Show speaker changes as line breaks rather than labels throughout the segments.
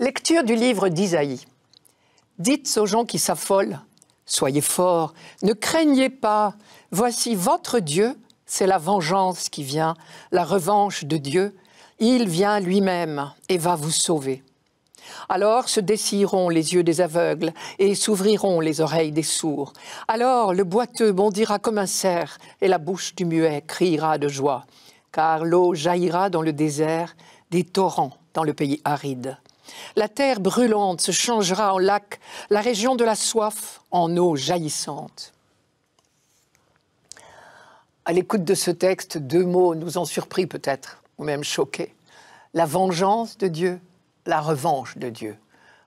Lecture du livre d'Isaïe. Dites aux gens qui s'affolent, soyez forts, ne craignez pas, voici votre Dieu, c'est la vengeance qui vient, la revanche de Dieu, il vient lui-même et va vous sauver. Alors se dessilleront les yeux des aveugles et s'ouvriront les oreilles des sourds. Alors le boiteux bondira comme un cerf et la bouche du muet criera de joie, car l'eau jaillira dans le désert, des torrents dans le pays aride. La terre brûlante se changera en lac, la région de la soif en eau jaillissante. À l'écoute de ce texte, deux mots nous ont surpris peut-être, ou même choqués. La vengeance de Dieu, la revanche de Dieu.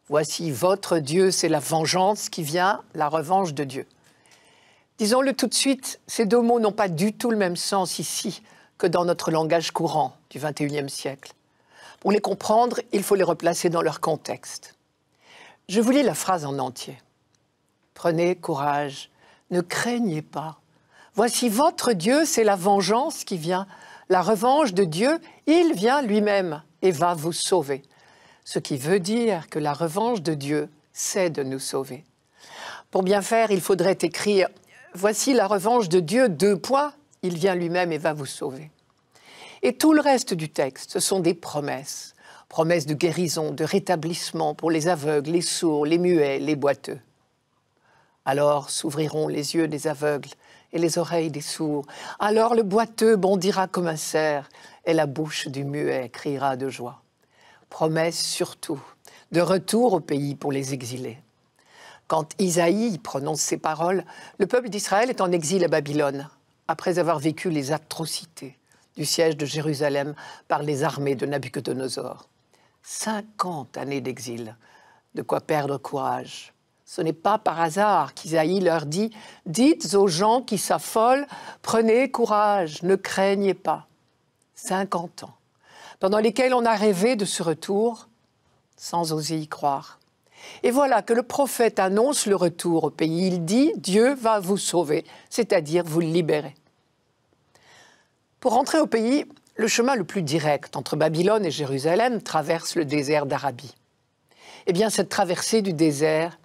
Voici votre Dieu, c'est la vengeance qui vient, la revanche de Dieu. Disons-le tout de suite, ces deux mots n'ont pas du tout le même sens ici que dans notre langage courant du XXIe siècle. Pour les comprendre, il faut les replacer dans leur contexte. Je vous lis la phrase en entier. Prenez courage, ne craignez pas. Voici votre Dieu, c'est la vengeance qui vient, la revanche de Dieu, il vient lui-même et va vous sauver. Ce qui veut dire que la revanche de Dieu, c'est de nous sauver. Pour bien faire, il faudrait écrire Voici la revanche de Dieu, deux points, il vient lui-même et va vous sauver. Et tout le reste du texte, ce sont des promesses. Promesses de guérison, de rétablissement pour les aveugles, les sourds, les muets, les boiteux. Alors s'ouvriront les yeux des aveugles et les oreilles des sourds. Alors le boiteux bondira comme un cerf et la bouche du muet criera de joie. Promesse surtout de retour au pays pour les exilés. Quand Isaïe prononce ces paroles, le peuple d'Israël est en exil à Babylone, après avoir vécu les atrocités du siège de Jérusalem par les armées de Nabuchodonosor. Cinquante années d'exil, de quoi perdre courage. Ce n'est pas par hasard qu'Isaïe leur dit Dites aux gens qui s'affolent, prenez courage, ne craignez pas. 50 ans, pendant lesquels on a rêvé de ce retour sans oser y croire. Et voilà que le prophète annonce le retour au pays. Il dit Dieu va vous sauver, c'est-à-dire vous libérer. Pour rentrer au pays, le chemin le plus direct entre Babylone et Jérusalem traverse le désert d'Arabie. Eh bien, cette traversée du désert,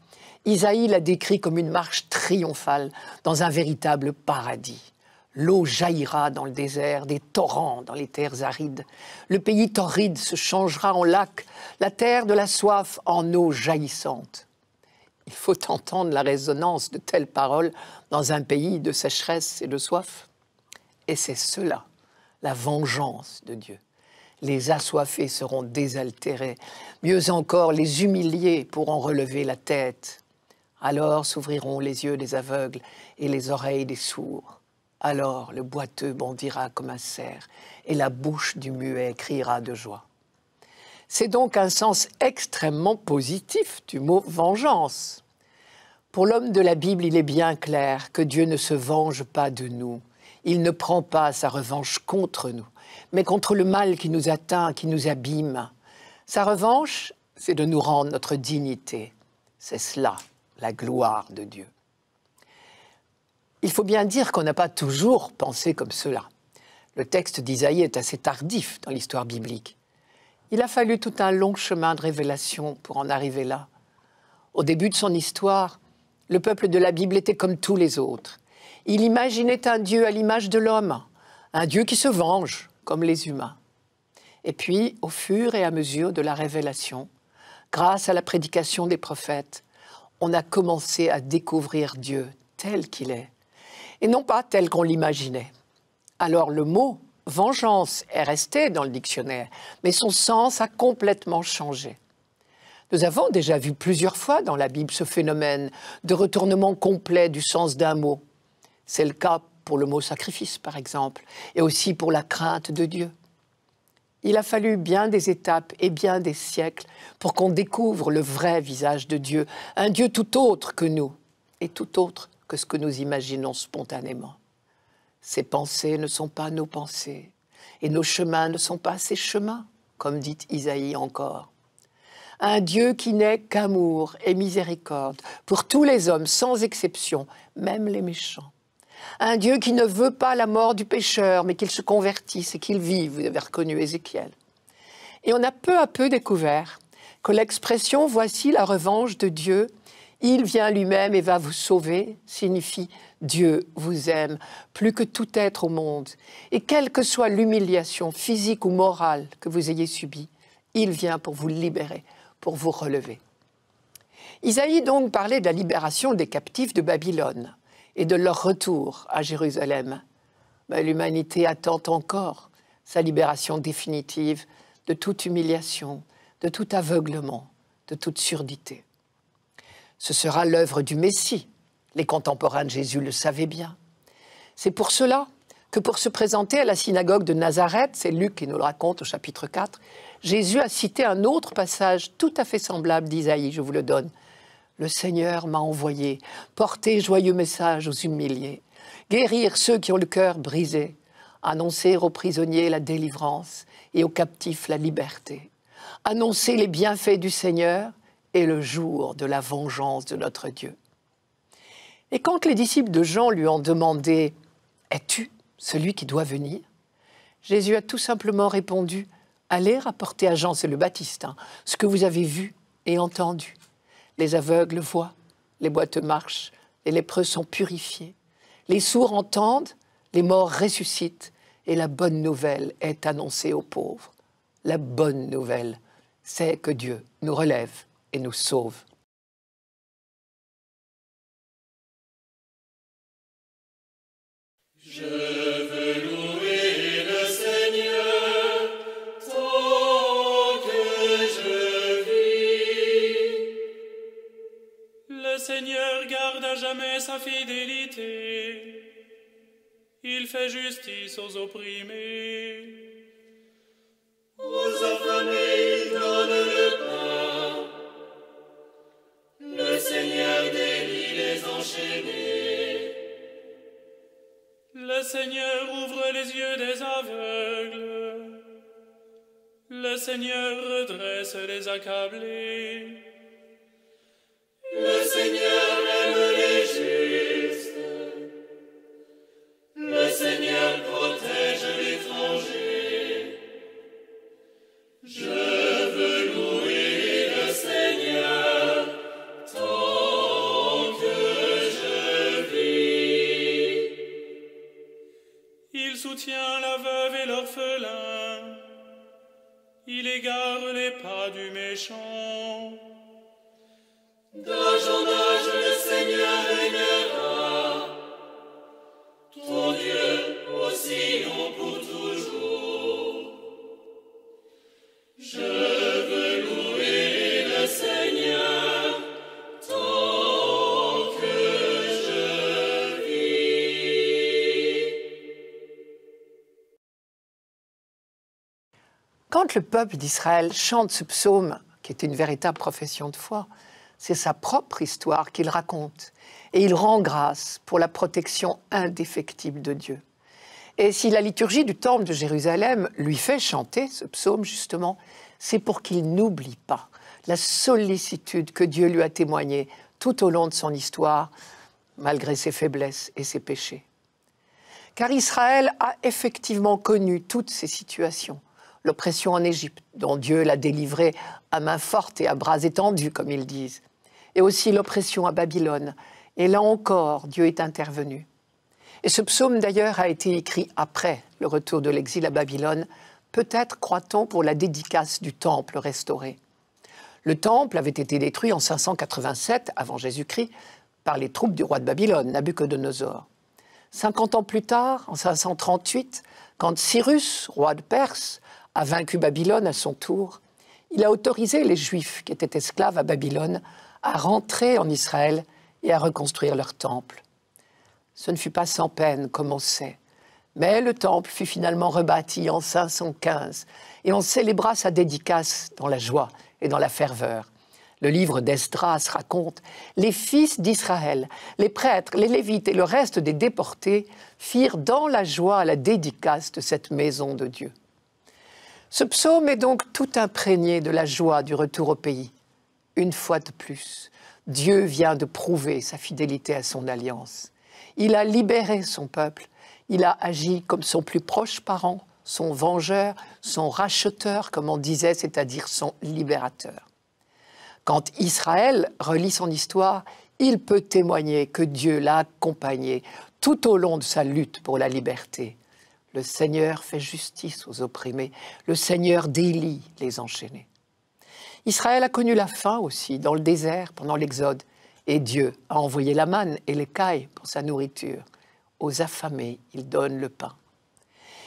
Isaïe la décrit comme une marche triomphale dans un véritable paradis. L'eau jaillira dans le désert, des torrents dans les terres arides. Le pays torride se changera en lac, la terre de la soif en eau jaillissante. Il faut entendre la résonance de telles paroles dans un pays de sécheresse et de soif. Et c'est cela la vengeance de Dieu. Les assoiffés seront désaltérés. Mieux encore, les humiliés pourront relever la tête. Alors s'ouvriront les yeux des aveugles et les oreilles des sourds. Alors le boiteux bondira comme un cerf et la bouche du muet criera de joie. C'est donc un sens extrêmement positif du mot vengeance. Pour l'homme de la Bible, il est bien clair que Dieu ne se venge pas de nous, il ne prend pas sa revanche contre nous, mais contre le mal qui nous atteint, qui nous abîme. Sa revanche, c'est de nous rendre notre dignité. C'est cela, la gloire de Dieu. Il faut bien dire qu'on n'a pas toujours pensé comme cela. Le texte d'Isaïe est assez tardif dans l'histoire biblique. Il a fallu tout un long chemin de révélation pour en arriver là. Au début de son histoire, le peuple de la Bible était comme tous les autres. Il imaginait un Dieu à l'image de l'homme, un Dieu qui se venge, comme les humains. Et puis, au fur et à mesure de la révélation, grâce à la prédication des prophètes, on a commencé à découvrir Dieu tel qu'il est, et non pas tel qu'on l'imaginait. Alors le mot vengeance est resté dans le dictionnaire, mais son sens a complètement changé. Nous avons déjà vu plusieurs fois dans la Bible ce phénomène de retournement complet du sens d'un mot. C'est le cas pour le mot sacrifice, par exemple, et aussi pour la crainte de Dieu. Il a fallu bien des étapes et bien des siècles pour qu'on découvre le vrai visage de Dieu, un Dieu tout autre que nous et tout autre que ce que nous imaginons spontanément. Ses pensées ne sont pas nos pensées et nos chemins ne sont pas ses chemins, comme dit Isaïe encore. Un Dieu qui n'est qu'amour et miséricorde pour tous les hommes sans exception, même les méchants. Un Dieu qui ne veut pas la mort du pécheur, mais qu'il se convertisse et qu'il vive. Vous avez reconnu Ézéchiel. Et on a peu à peu découvert que l'expression voici la revanche de Dieu, il vient lui-même et va vous sauver, signifie Dieu vous aime plus que tout être au monde. Et quelle que soit l'humiliation physique ou morale que vous ayez subie, il vient pour vous libérer, pour vous relever. Isaïe donc parlait de la libération des captifs de Babylone et de leur retour à Jérusalem. Mais l'humanité attend encore sa libération définitive de toute humiliation, de tout aveuglement, de toute surdité. Ce sera l'œuvre du Messie. Les contemporains de Jésus le savaient bien. C'est pour cela que pour se présenter à la synagogue de Nazareth, c'est Luc qui nous le raconte au chapitre 4, Jésus a cité un autre passage tout à fait semblable d'Isaïe, je vous le donne, le Seigneur m'a envoyé porter joyeux message aux humiliés, guérir ceux qui ont le cœur brisé, annoncer aux prisonniers la délivrance et aux captifs la liberté, annoncer les bienfaits du Seigneur et le jour de la vengeance de notre Dieu. Et quand les disciples de Jean lui ont demandé Es-tu celui qui doit venir Jésus a tout simplement répondu Allez rapporter à Jean, le Baptiste, hein, ce que vous avez vu et entendu. Les aveugles voient, les boîtes marchent, les lépreux sont purifiés. Les sourds entendent, les morts ressuscitent, et la bonne nouvelle est annoncée aux pauvres. La bonne nouvelle, c'est que Dieu nous relève et nous sauve.
Je
Le Seigneur garde à jamais sa fidélité. Il fait justice aux opprimés. Aux affamés, il donne le pain. Le Seigneur délivre les enchaînés. Le Seigneur ouvre les yeux des aveugles. Le Seigneur redresse les accablés.
Le Seigneur aime les
justes, le Seigneur protège l'étranger. Je veux louer le Seigneur tant que je vis. Il soutient la veuve et l'orphelin, il égare les pas du méchant le Seigneur Seigneur toujours. »« Je Quand le peuple d'Israël chante ce psaume, qui est une véritable profession de foi, c'est sa propre histoire qu'il raconte. Et il rend grâce pour la protection indéfectible de Dieu. Et si la liturgie du temple de Jérusalem lui fait chanter ce psaume, justement, c'est pour qu'il n'oublie pas la sollicitude que Dieu lui a témoignée tout au long de son histoire, malgré ses faiblesses et ses péchés. Car Israël a effectivement connu toutes ces situations. L'oppression en Égypte, dont Dieu l'a délivré à main forte et à bras étendus, comme ils disent et aussi l'oppression à Babylone. Et là encore, Dieu est intervenu. Et ce psaume d'ailleurs a été écrit après le retour de l'exil à Babylone, peut-être croit-on pour la dédicace du temple restauré. Le temple avait été détruit en 587 avant Jésus-Christ par les troupes du roi de Babylone, Nabuchodonosor. 50 ans plus tard, en 538, quand Cyrus, roi de Perse, a vaincu Babylone à son tour, il a autorisé les Juifs qui étaient esclaves à Babylone à rentrer en Israël et à reconstruire leur temple. Ce ne fut pas sans peine, comme on sait. Mais le temple fut finalement rebâti en 515 et on célébra sa dédicace dans la joie et dans la ferveur. Le livre d'Esdras raconte Les fils d'Israël, les prêtres, les lévites et le reste des déportés firent dans la joie la dédicace de cette maison de Dieu. Ce psaume est donc tout imprégné de la joie du retour au pays une fois de plus, Dieu vient de prouver sa fidélité à son alliance. Il a libéré son peuple, il a agi comme son plus proche parent, son vengeur, son racheteur, comme on disait, c'est-à-dire son libérateur. Quand Israël relit son histoire, il peut témoigner que Dieu l'a accompagné tout au long de sa lutte pour la liberté. Le Seigneur fait justice aux opprimés, le Seigneur délie les enchaînés. Israël a connu la faim aussi, dans le désert, pendant l'Exode. Et Dieu a envoyé la manne et l'écaille pour sa nourriture. Aux affamés, il donne le pain.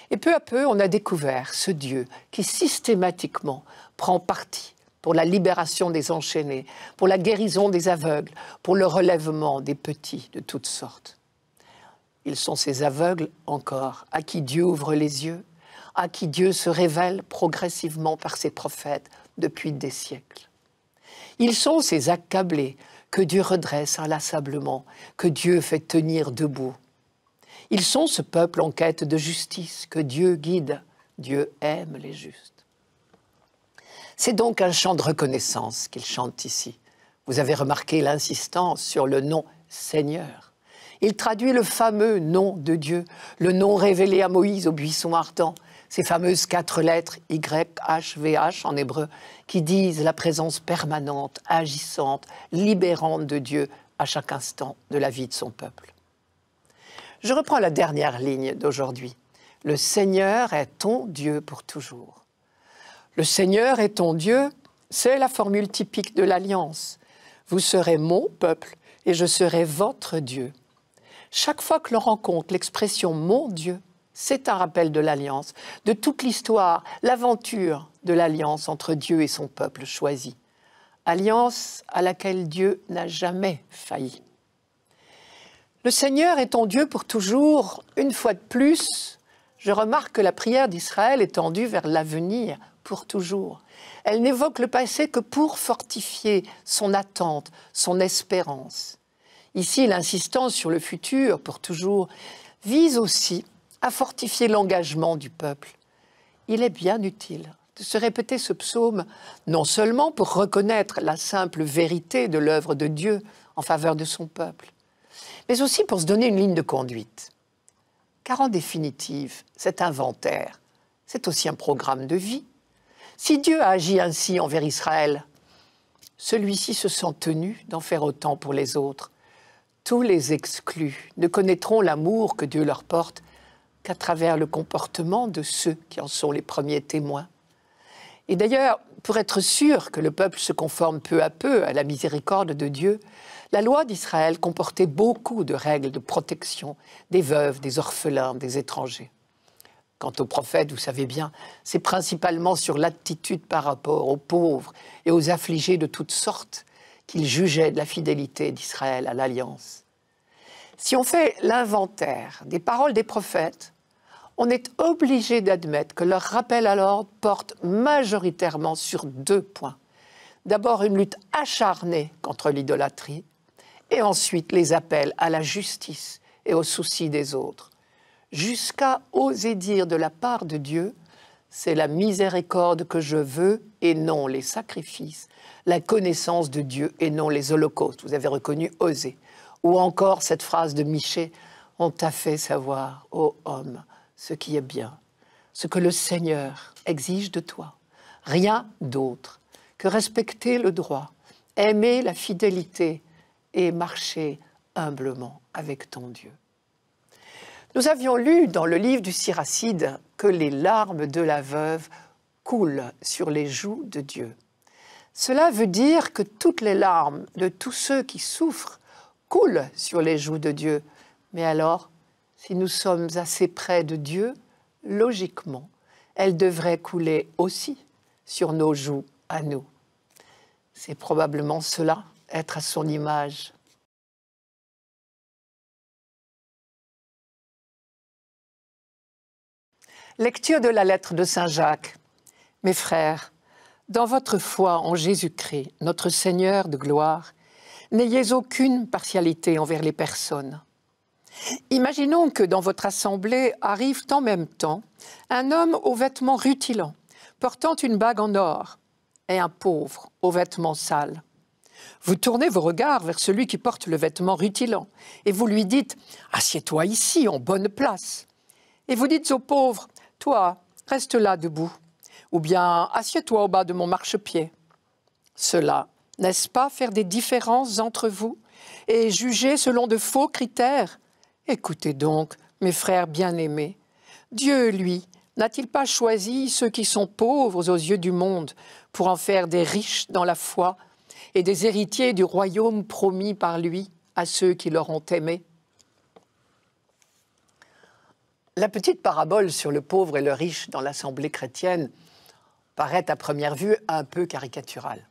Et peu à peu, on a découvert ce Dieu qui systématiquement prend parti pour la libération des enchaînés, pour la guérison des aveugles, pour le relèvement des petits de toutes sortes. Ils sont ces aveugles encore à qui Dieu ouvre les yeux, à qui Dieu se révèle progressivement par ses prophètes, depuis des siècles. Ils sont ces accablés que Dieu redresse inlassablement, que Dieu fait tenir debout. Ils sont ce peuple en quête de justice que Dieu guide. Dieu aime les justes. C'est donc un chant de reconnaissance qu'il chante ici. Vous avez remarqué l'insistance sur le nom Seigneur. Il traduit le fameux nom de Dieu, le nom révélé à Moïse au buisson ardent, ces fameuses quatre lettres y H en hébreu, qui disent la présence permanente, agissante, libérante de Dieu à chaque instant de la vie de son peuple. Je reprends la dernière ligne d'aujourd'hui. Le Seigneur est ton Dieu pour toujours. Le Seigneur est ton Dieu, c'est la formule typique de l'alliance. Vous serez mon peuple et je serai votre Dieu. Chaque fois que l'on rencontre l'expression mon Dieu, c'est un rappel de l'alliance, de toute l'histoire, l'aventure de l'alliance entre Dieu et son peuple choisi. Alliance à laquelle Dieu n'a jamais failli. Le Seigneur est ton Dieu pour toujours, une fois de plus, je remarque que la prière d'Israël est tendue vers l'avenir pour toujours. Elle n'évoque le passé que pour fortifier son attente, son espérance. Ici, l'insistance sur le futur pour toujours vise aussi à fortifier l'engagement du peuple. Il est bien utile de se répéter ce psaume, non seulement pour reconnaître la simple vérité de l'œuvre de Dieu en faveur de son peuple, mais aussi pour se donner une ligne de conduite. Car en définitive, cet inventaire, c'est aussi un programme de vie. Si Dieu a agi ainsi envers Israël, celui-ci se sent tenu d'en faire autant pour les autres. Tous les exclus ne connaîtront l'amour que Dieu leur porte qu'à travers le comportement de ceux qui en sont les premiers témoins. Et d'ailleurs, pour être sûr que le peuple se conforme peu à peu à la miséricorde de Dieu, la loi d'Israël comportait beaucoup de règles de protection des veuves, des orphelins, des étrangers. Quant aux prophètes, vous savez bien, c'est principalement sur l'attitude par rapport aux pauvres et aux affligés de toutes sortes qu'ils jugeaient de la fidélité d'Israël à l'alliance. Si on fait l'inventaire des paroles des prophètes, on est obligé d'admettre que leur rappel à l'ordre porte majoritairement sur deux points. D'abord une lutte acharnée contre l'idolâtrie, et ensuite les appels à la justice et aux soucis des autres. Jusqu'à oser dire de la part de Dieu, c'est la miséricorde que je veux et non les sacrifices, la connaissance de Dieu et non les holocaustes. Vous avez reconnu oser. Ou encore cette phrase de Miché, on t'a fait savoir, ô homme, ce qui est bien, ce que le Seigneur exige de toi. Rien d'autre que respecter le droit, aimer la fidélité et marcher humblement avec ton Dieu. Nous avions lu dans le livre du Siracide que les larmes de la veuve coulent sur les joues de Dieu. Cela veut dire que toutes les larmes de tous ceux qui souffrent coulent sur les joues de Dieu. Mais alors, si nous sommes assez près de Dieu, logiquement, elle devrait couler aussi sur nos joues à nous. C'est probablement cela, être à son image. Lecture de la lettre de Saint Jacques. Mes frères, dans votre foi en Jésus-Christ, notre Seigneur de gloire, n'ayez aucune partialité envers les personnes Imaginons que dans votre assemblée arrive en même temps un homme aux vêtements rutilants, portant une bague en or, et un pauvre aux vêtements sales. Vous tournez vos regards vers celui qui porte le vêtement rutilant, et vous lui dites Assieds-toi ici, en bonne place. Et vous dites au pauvre Toi, reste là debout, ou bien Assieds-toi au bas de mon marchepied. Cela, n'est-ce pas faire des différences entre vous et juger selon de faux critères Écoutez donc, mes frères bien-aimés, Dieu, lui, n'a-t-il pas choisi ceux qui sont pauvres aux yeux du monde pour en faire des riches dans la foi et des héritiers du royaume promis par lui à ceux qui l'auront aimé La petite parabole sur le pauvre et le riche dans l'Assemblée chrétienne paraît à première vue un peu caricaturale.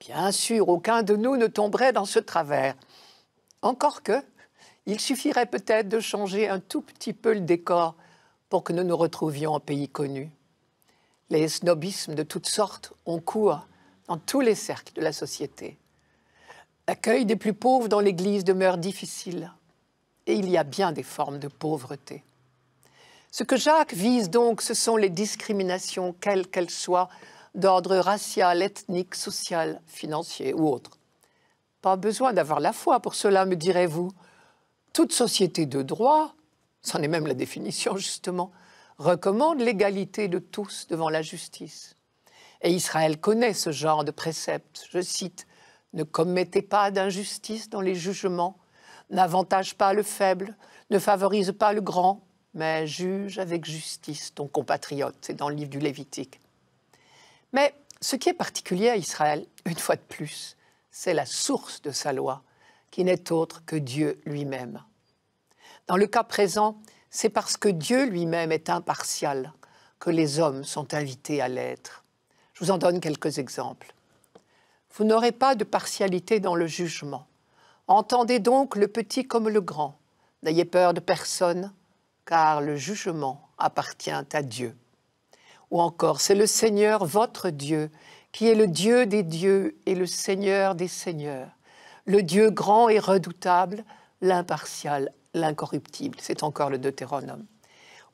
Bien sûr, aucun de nous ne tomberait dans ce travers. Encore que, il suffirait peut-être de changer un tout petit peu le décor pour que nous nous retrouvions en pays connu. Les snobismes de toutes sortes ont cours dans tous les cercles de la société. L'accueil des plus pauvres dans l'Église demeure difficile, et il y a bien des formes de pauvreté. Ce que Jacques vise donc, ce sont les discriminations, quelles qu'elles soient, d'ordre racial, ethnique, social, financier ou autre. Pas besoin d'avoir la foi pour cela, me direz-vous toute société de droit, c'en est même la définition justement, recommande l'égalité de tous devant la justice. Et Israël connaît ce genre de préceptes. Je cite Ne commettez pas d'injustice dans les jugements, n'avantage pas le faible, ne favorise pas le grand, mais juge avec justice ton compatriote. C'est dans le livre du Lévitique. Mais ce qui est particulier à Israël, une fois de plus, c'est la source de sa loi, qui n'est autre que Dieu lui-même. Dans le cas présent, c'est parce que Dieu lui-même est impartial que les hommes sont invités à l'être. Je vous en donne quelques exemples. Vous n'aurez pas de partialité dans le jugement. Entendez donc le petit comme le grand. N'ayez peur de personne, car le jugement appartient à Dieu. Ou encore, c'est le Seigneur votre Dieu, qui est le Dieu des dieux et le Seigneur des seigneurs le Dieu grand et redoutable, l'impartial, l'incorruptible. C'est encore le Deutéronome.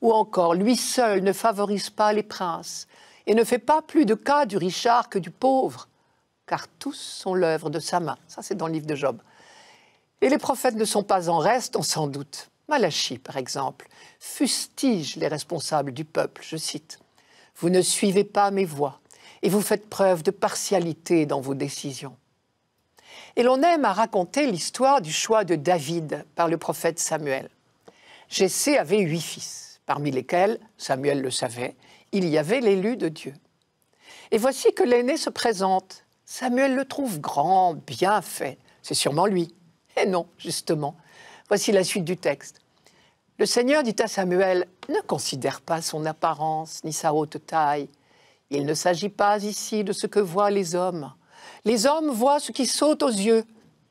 Ou encore, lui seul ne favorise pas les princes et ne fait pas plus de cas du richard que du pauvre, car tous sont l'œuvre de sa main. Ça, c'est dans le livre de Job. Et les prophètes ne sont pas en reste, on s'en doute. Malachie, par exemple, fustige les responsables du peuple, je cite. Vous ne suivez pas mes voies et vous faites preuve de partialité dans vos décisions. Et l'on aime à raconter l'histoire du choix de David par le prophète Samuel. Jessé avait huit fils, parmi lesquels, Samuel le savait, il y avait l'élu de Dieu. Et voici que l'aîné se présente. Samuel le trouve grand, bien fait. C'est sûrement lui. Et eh non, justement. Voici la suite du texte. Le Seigneur dit à Samuel, ne considère pas son apparence ni sa haute taille. Il ne s'agit pas ici de ce que voient les hommes, les hommes voient ce qui saute aux yeux,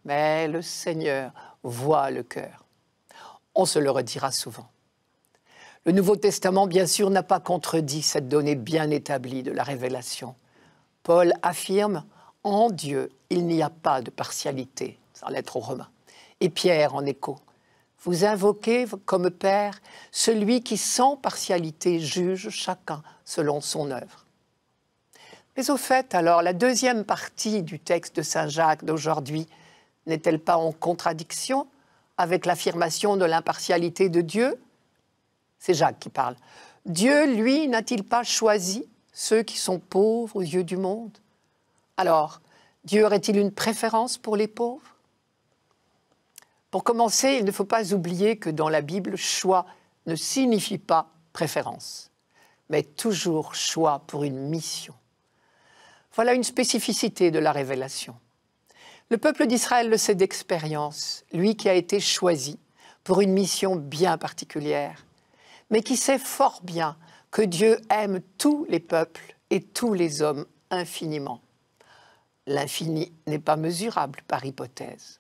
mais le Seigneur voit le cœur. On se le redira souvent. Le Nouveau Testament, bien sûr, n'a pas contredit cette donnée bien établie de la révélation. Paul affirme En Dieu, il n'y a pas de partialité, sans lettre aux Romains. Et Pierre, en écho, Vous invoquez comme Père celui qui sans partialité juge chacun selon son œuvre. Mais au fait, alors, la deuxième partie du texte de Saint-Jacques d'aujourd'hui n'est-elle pas en contradiction avec l'affirmation de l'impartialité de Dieu C'est Jacques qui parle. Dieu, lui, n'a-t-il pas choisi ceux qui sont pauvres aux yeux du monde Alors, Dieu aurait-il une préférence pour les pauvres Pour commencer, il ne faut pas oublier que dans la Bible, choix ne signifie pas préférence, mais toujours choix pour une mission. Voilà une spécificité de la révélation. Le peuple d'Israël le sait d'expérience, lui qui a été choisi pour une mission bien particulière, mais qui sait fort bien que Dieu aime tous les peuples et tous les hommes infiniment. L'infini n'est pas mesurable par hypothèse.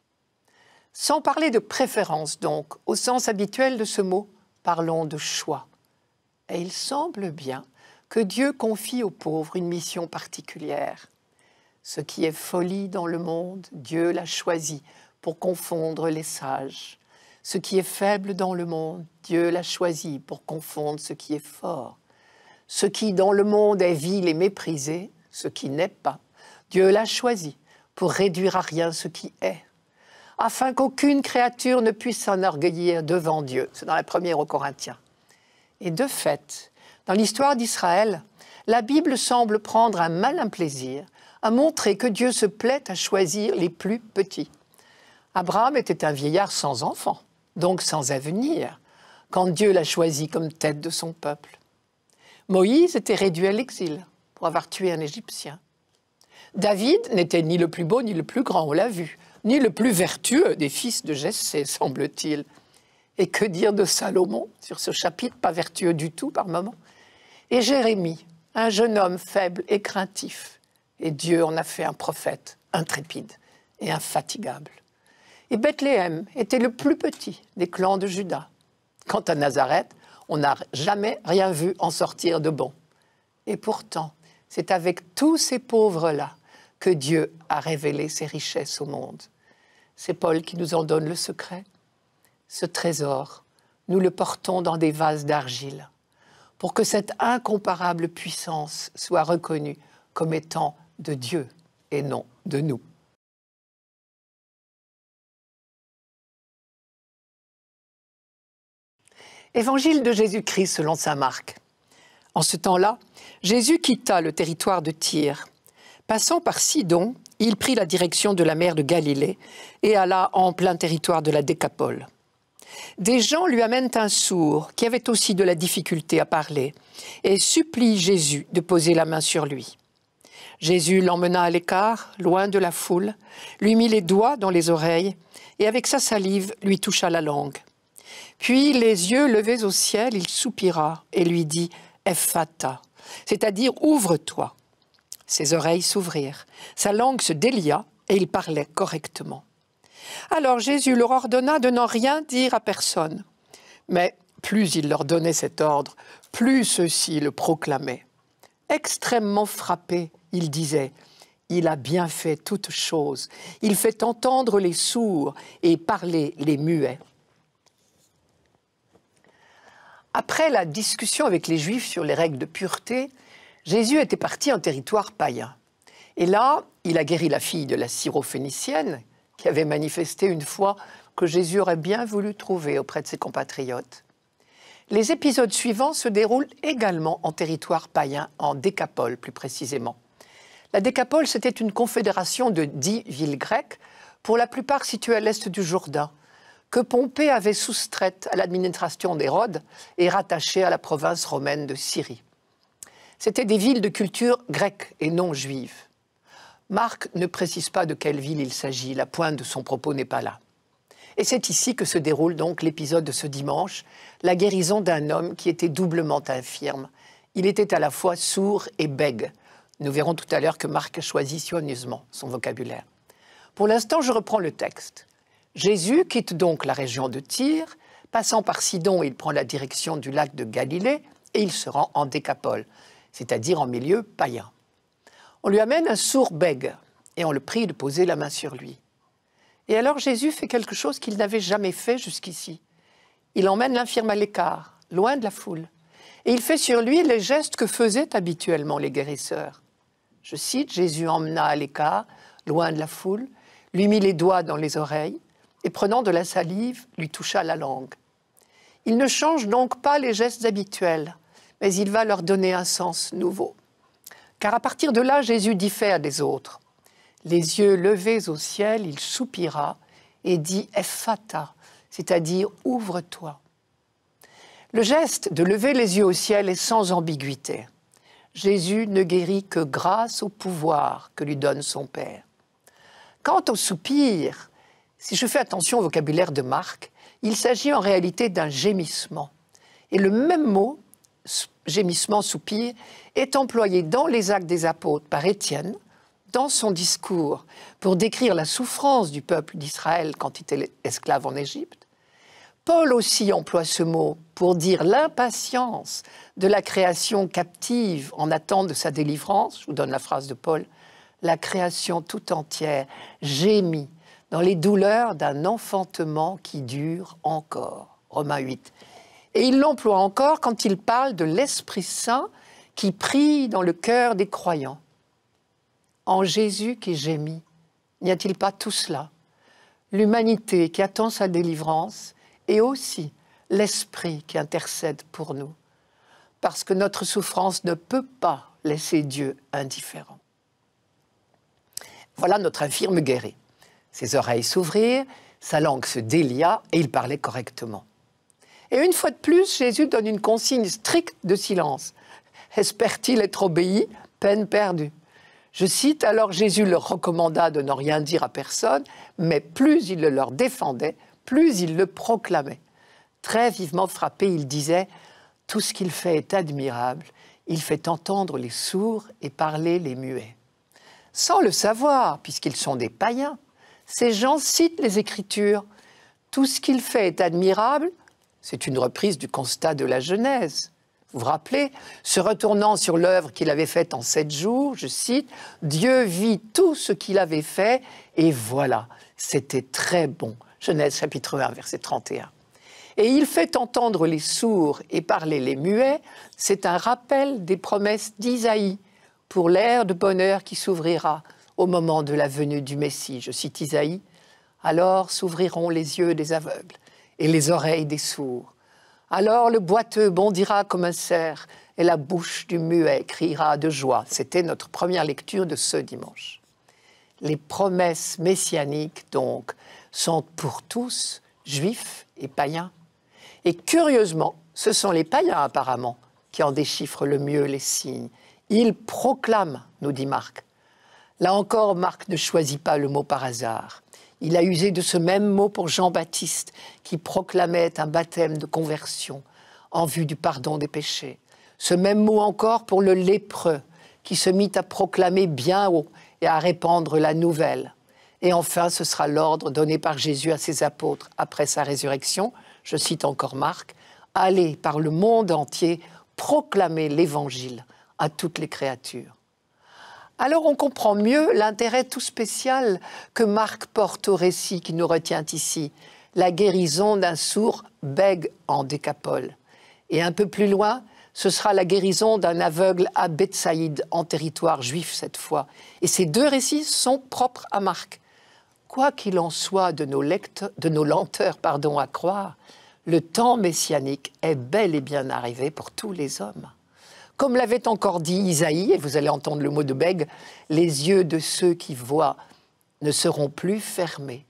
Sans parler de préférence donc, au sens habituel de ce mot, parlons de choix. Et il semble bien que Dieu confie aux pauvres une mission particulière. Ce qui est folie dans le monde, Dieu l'a choisi pour confondre les sages. Ce qui est faible dans le monde, Dieu l'a choisi pour confondre ce qui est fort. Ce qui dans le monde est vil et méprisé, ce qui n'est pas, Dieu l'a choisi pour réduire à rien ce qui est, afin qu'aucune créature ne puisse s'enorgueillir devant Dieu. C'est dans la première aux Corinthiens. Et de fait, dans l'histoire d'Israël, la Bible semble prendre un malin plaisir à montrer que Dieu se plaît à choisir les plus petits. Abraham était un vieillard sans enfant, donc sans avenir, quand Dieu l'a choisi comme tête de son peuple. Moïse était réduit à l'exil pour avoir tué un Égyptien. David n'était ni le plus beau ni le plus grand, on l'a vu, ni le plus vertueux des fils de Jessé, semble-t-il. Et que dire de Salomon sur ce chapitre pas vertueux du tout par moments et Jérémie, un jeune homme faible et craintif. Et Dieu en a fait un prophète intrépide et infatigable. Et Bethléem était le plus petit des clans de Juda. Quant à Nazareth, on n'a jamais rien vu en sortir de bon. Et pourtant, c'est avec tous ces pauvres-là que Dieu a révélé ses richesses au monde. C'est Paul qui nous en donne le secret. Ce trésor, nous le portons dans des vases d'argile pour que cette incomparable puissance soit reconnue comme étant de Dieu et non de nous. Évangile de Jésus-Christ selon saint Marc. En ce temps-là, Jésus quitta le territoire de Tyr. Passant par Sidon, il prit la direction de la mer de Galilée et alla en plein territoire de la Décapole. Des gens lui amènent un sourd qui avait aussi de la difficulté à parler et supplie Jésus de poser la main sur lui. Jésus l'emmena à l'écart, loin de la foule, lui mit les doigts dans les oreilles et avec sa salive lui toucha la langue. Puis, les yeux levés au ciel, il soupira et lui dit Ephata, c'est-à-dire ouvre-toi. Ses oreilles s'ouvrirent, sa langue se délia et il parlait correctement. Alors Jésus leur ordonna de n'en rien dire à personne. Mais plus il leur donnait cet ordre, plus ceux-ci le proclamaient. Extrêmement frappé, il disait Il a bien fait toutes choses. Il fait entendre les sourds et parler les muets. Après la discussion avec les Juifs sur les règles de pureté, Jésus était parti en territoire païen. Et là, il a guéri la fille de la syrophénicienne, avait manifesté une foi que Jésus aurait bien voulu trouver auprès de ses compatriotes. Les épisodes suivants se déroulent également en territoire païen, en Décapole plus précisément. La Décapole, c'était une confédération de dix villes grecques, pour la plupart situées à l'est du Jourdain, que Pompée avait soustraite à l'administration d'Hérode et rattachée à la province romaine de Syrie. C'étaient des villes de culture grecque et non juive. Marc ne précise pas de quelle ville il s'agit, la pointe de son propos n'est pas là. Et c'est ici que se déroule donc l'épisode de ce dimanche, la guérison d'un homme qui était doublement infirme. Il était à la fois sourd et bègue. Nous verrons tout à l'heure que Marc choisit soigneusement son vocabulaire. Pour l'instant, je reprends le texte. Jésus quitte donc la région de Tyr, passant par Sidon, il prend la direction du lac de Galilée et il se rend en Décapole, c'est-à-dire en milieu païen. On lui amène un sourd bègue et on le prie de poser la main sur lui. Et alors Jésus fait quelque chose qu'il n'avait jamais fait jusqu'ici. Il emmène l'infirme à l'écart, loin de la foule, et il fait sur lui les gestes que faisaient habituellement les guérisseurs. Je cite, Jésus emmena à l'écart, loin de la foule, lui mit les doigts dans les oreilles, et prenant de la salive, lui toucha la langue. Il ne change donc pas les gestes habituels, mais il va leur donner un sens nouveau. Car à partir de là, Jésus diffère des autres. Les yeux levés au ciel, il soupira et dit Ephata c'est-à-dire ouvre-toi. Le geste de lever les yeux au ciel est sans ambiguïté. Jésus ne guérit que grâce au pouvoir que lui donne son Père. Quant au soupir, si je fais attention au vocabulaire de Marc, il s'agit en réalité d'un gémissement. Et le même mot, gémissement, soupir, est employé dans les actes des apôtres par Étienne, dans son discours, pour décrire la souffrance du peuple d'Israël quand il était esclave en Égypte. Paul aussi emploie ce mot pour dire l'impatience de la création captive en attente de sa délivrance. Je vous donne la phrase de Paul. La création tout entière gémit dans les douleurs d'un enfantement qui dure encore. Romains 8. Et il l'emploie encore quand il parle de l'Esprit Saint qui prie dans le cœur des croyants. En Jésus qui gémit, n'y a-t-il pas tout cela L'humanité qui attend sa délivrance et aussi l'Esprit qui intercède pour nous. Parce que notre souffrance ne peut pas laisser Dieu indifférent. Voilà notre infirme guéri. Ses oreilles s'ouvrirent, sa langue se délia et il parlait correctement. Et une fois de plus, Jésus donne une consigne stricte de silence. Espère-t-il être obéi Peine perdue. Je cite, alors Jésus leur recommanda de ne rien dire à personne, mais plus il le leur défendait, plus il le proclamait. Très vivement frappé, il disait, Tout ce qu'il fait est admirable, il fait entendre les sourds et parler les muets. Sans le savoir, puisqu'ils sont des païens, ces gens citent les Écritures. Tout ce qu'il fait est admirable, c'est une reprise du constat de la Genèse. Vous vous rappelez Se retournant sur l'œuvre qu'il avait faite en sept jours, je cite, Dieu vit tout ce qu'il avait fait, et voilà, c'était très bon. Genèse chapitre 1, verset 31. Et il fait entendre les sourds et parler les muets, c'est un rappel des promesses d'Isaïe pour l'ère de bonheur qui s'ouvrira au moment de la venue du Messie. Je cite Isaïe. Alors s'ouvriront les yeux des aveugles, et les oreilles des sourds. Alors le boiteux bondira comme un cerf et la bouche du muet criera de joie. C'était notre première lecture de ce dimanche. Les promesses messianiques, donc, sont pour tous, juifs et païens. Et curieusement, ce sont les païens apparemment qui en déchiffrent le mieux les signes. Ils proclament, nous dit Marc. Là encore, Marc ne choisit pas le mot par hasard. Il a usé de ce même mot pour Jean-Baptiste, qui proclamait un baptême de conversion en vue du pardon des péchés. Ce même mot encore pour le lépreux, qui se mit à proclamer bien haut et à répandre la nouvelle. Et enfin, ce sera l'ordre donné par Jésus à ses apôtres après sa résurrection, je cite encore Marc, Allez par le monde entier proclamer l'Évangile à toutes les créatures. Alors on comprend mieux l'intérêt tout spécial que Marc porte au récit qui nous retient ici, la guérison d'un sourd bègue en décapole. Et un peu plus loin, ce sera la guérison d'un aveugle à Bethsaïd en territoire juif cette fois. Et ces deux récits sont propres à Marc. Quoi qu'il en soit de nos, lectes, de nos lenteurs pardon, à croire, le temps messianique est bel et bien arrivé pour tous les hommes. Comme l'avait encore dit Isaïe, et vous allez entendre le mot de Bègue, les yeux de ceux qui voient ne seront plus fermés.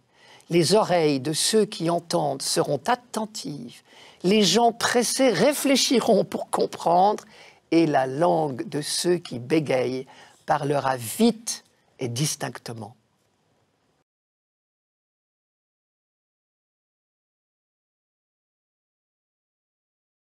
Les oreilles de ceux qui entendent seront attentives. Les gens pressés réfléchiront pour comprendre. Et la langue de ceux qui bégayent parlera vite et distinctement.